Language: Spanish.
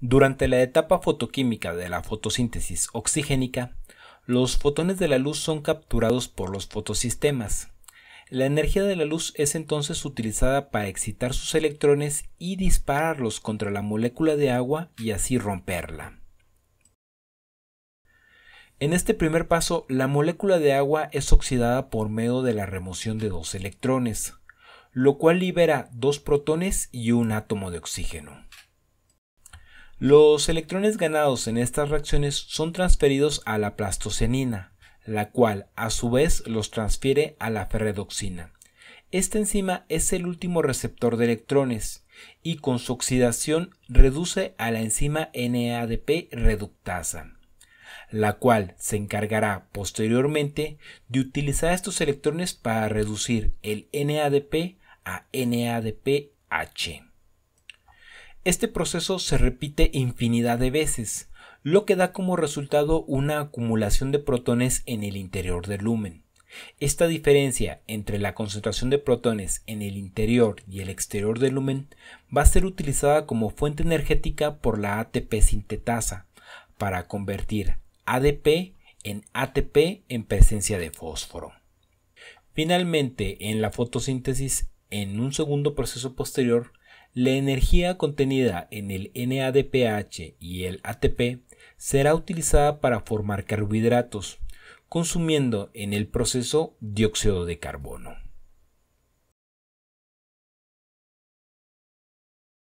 Durante la etapa fotoquímica de la fotosíntesis oxigénica, los fotones de la luz son capturados por los fotosistemas. La energía de la luz es entonces utilizada para excitar sus electrones y dispararlos contra la molécula de agua y así romperla. En este primer paso, la molécula de agua es oxidada por medio de la remoción de dos electrones, lo cual libera dos protones y un átomo de oxígeno. Los electrones ganados en estas reacciones son transferidos a la plastocenina, la cual a su vez los transfiere a la ferredoxina. Esta enzima es el último receptor de electrones y con su oxidación reduce a la enzima NADP reductasa, la cual se encargará posteriormente de utilizar estos electrones para reducir el NADP a NADPH. Este proceso se repite infinidad de veces, lo que da como resultado una acumulación de protones en el interior del lumen. Esta diferencia entre la concentración de protones en el interior y el exterior del lumen va a ser utilizada como fuente energética por la ATP sintetasa para convertir ADP en ATP en presencia de fósforo. Finalmente, en la fotosíntesis, en un segundo proceso posterior, la energía contenida en el NADPH y el ATP será utilizada para formar carbohidratos, consumiendo en el proceso dióxido de carbono.